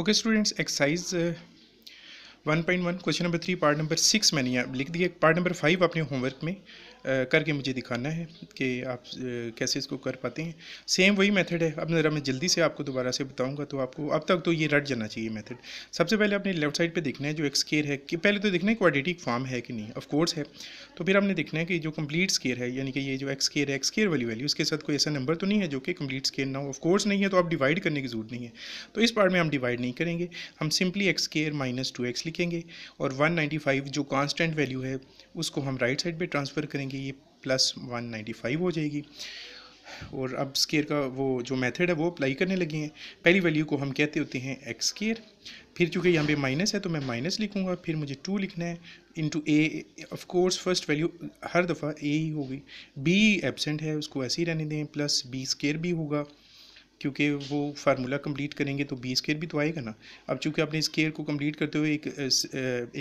okay students exercise one point one question number three part number six मैंने यहाँ लिख दिया पार्ट नंबर फाइव अपने होमवर्क में करके मुझे दिखाना है कि आप कैसे इसको कर पाते हैं सेम वही मेथड है अब ज़रा मैं जल्दी से आपको दोबारा से बताऊंगा तो आपको अब तक तो ये रट जाना चाहिए मेथड सबसे पहले आपने लेफ्ट साइड पे देखना है जो एक स्केयर है कि पहले तो देखना है क्वाड्रेटिक फॉर्म है कि नहीं ऑफ कोर्स है तो फिर हमने देखना है कि जो कम्प्लीट स्केयर है यानी कि ये जो एक्स है एक्स वाली वैल्यू उसके साथ कोई ऐसा नंबर तो नहीं है जो कि कम्प्लीट स्केयर ना हो ऑफ कोर्स नहीं है तो आप डिवाइड करने की जरूरत नहीं है तो इस पार्ट में हम डिवाइड नहीं करेंगे हम simply x square minus two x लिखेंगे और वन जो कॉन्स्टेंट वैल्यू है उसको हम राइट साइड पर ट्रांसफ़र करेंगे करेंगे ये प्लस वन नाइन्टी फाइव हो जाएगी और अब स्केयर का वो जो मेथड है वो अप्लाई करने लगे हैं पहली वैल्यू को हम कहते होते हैं एक्स स्केयर फिर चूँकि यहाँ पे माइनस है तो मैं माइनस लिखूँगा फिर मुझे टू लिखना है into a course first value हर दफ़ा ए ही होगी बी एबसेंट है उसको ऐसे ही रहने दें प्लस बी स्केयर भी होगा क्योंकि वो फार्मूला कंप्लीट करेंगे तो बी स्केयर भी तो आएगा ना अब चूंकि आपने स्केयर को कंप्लीट करते हुए एक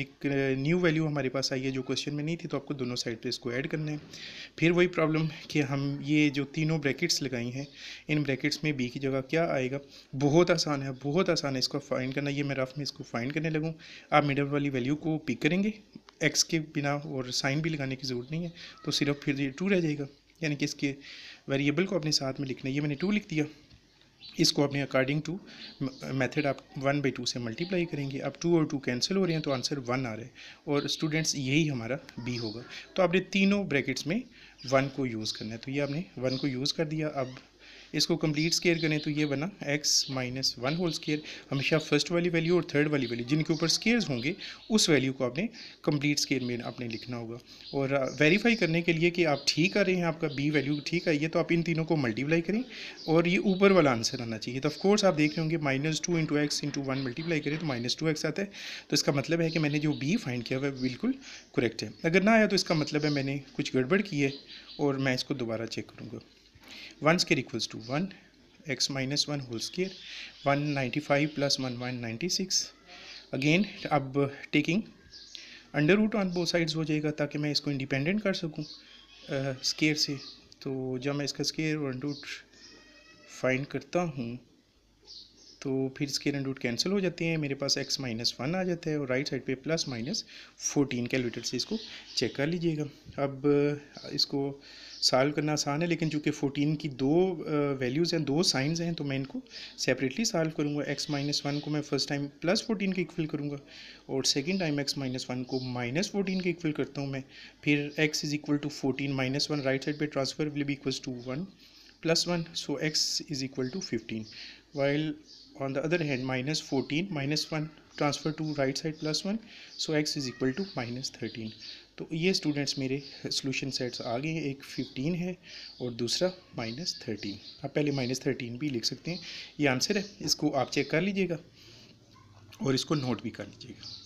एक न्यू वैल्यू हमारे पास आई है जो क्वेश्चन में नहीं थी तो आपको दोनों साइड पे इसको ऐड करना है फिर वही प्रॉब्लम कि हम ये जो तीनों ब्रैकेट्स लगाई हैं इन ब्रैकेट्स में बी की जगह क्या आएगा बहुत आसान है बहुत आसान है इसको फाइंड करना ये मैं रफ में इसको फाइंड करने लगूँ आप मिडल वाली वैल्यू को पिक करेंगे एक्स के बिना और साइन भी लगाने की ज़रूरत नहीं है तो सिर्फ फिर ये टू रह जाएगा यानी कि इसके वेरिएबल को अपने साथ में लिखना ये मैंने टू लिख दिया इसको अपने अकॉर्डिंग टू मेथड आप वन बाई टू से मल्टीप्लाई करेंगे अब टू और टू कैंसिल हो रहे हैं तो आंसर वन आ रहा है और स्टूडेंट्स यही हमारा बी होगा तो आपने तीनों ब्रैकेट्स में वन को यूज़ करना है तो ये आपने वन को यूज़ कर दिया अब इसको कंप्लीट स्केयर करें तो ये बना x minus one whole square हमेशा फर्स्ट वाली वैल्यू और थर्ड वाली वैल्यू जिनके ऊपर स्केयर्स होंगे उस वैल्यू को आपने कंप्लीट स्केयर में आपने लिखना होगा और वेरीफाई करने के लिए कि आप ठीक आ रहे हैं आपका बी वैल्यू ठीक आई है तो आप इन तीनों को मल्टीप्लाई करें और ये ऊपर वाला आंसर आना चाहिए तो ऑफकोर्स आप देख रहे होंगे minus two into x into one multiply करें तो माइनस टू एक्स आता है तो इसका मतलब है कि मैंने जो बी फाइंड किया वह बिल्कुल करेक्ट है अगर ना आया तो इसका मतलब है मैंने कुछ गड़बड़ की है और मैं इसको दोबारा चेक करूँगा one square equals to one x minus one whole square one ninety five plus one one ninety six again अब taking under root on both sides हो जाएगा ताकि मैं इसको इंडिपेंडेंट कर सकूँ स्केयर से तो जब मैं इसका स्केयर अंडर रूट फाइंड करता हूँ तो फिर इसके रन रूट कैंसिल हो जाते हैं मेरे पास एक्स माइनस वन आ जाता है और राइट साइड पे प्लस माइनस फोर्टीन कैलमीटर से इसको चेक कर लीजिएगा अब इसको सॉल्व करना आसान है लेकिन चूँकि फोर्टीन की दो वैल्यूज़ हैं दो साइंस हैं तो मैं इनको सेपरेटली सॉल्व करूँगा एक्स माइनस वन को मैं फर्स्ट टाइम प्लस फोर्टीन के इक्वल करूँगा और second time x minus one को माइनस फोर्टीन के इक्वल करता हूँ मैं फिर x is equal to fourteen minus one right side पर transfer will be equal to one plus one so x is equal to fifteen while on the other hand minus 14 minus 1 transfer to right side plus one so x is equal to minus thirteen तो ये students मेरे solution sets आ गए हैं एक fifteen है और दूसरा minus thirteen आप पहले माइनस थर्टीन भी लिख सकते हैं ये आंसर है इसको आप चेक कर लीजिएगा और इसको नोट भी कर लीजिएगा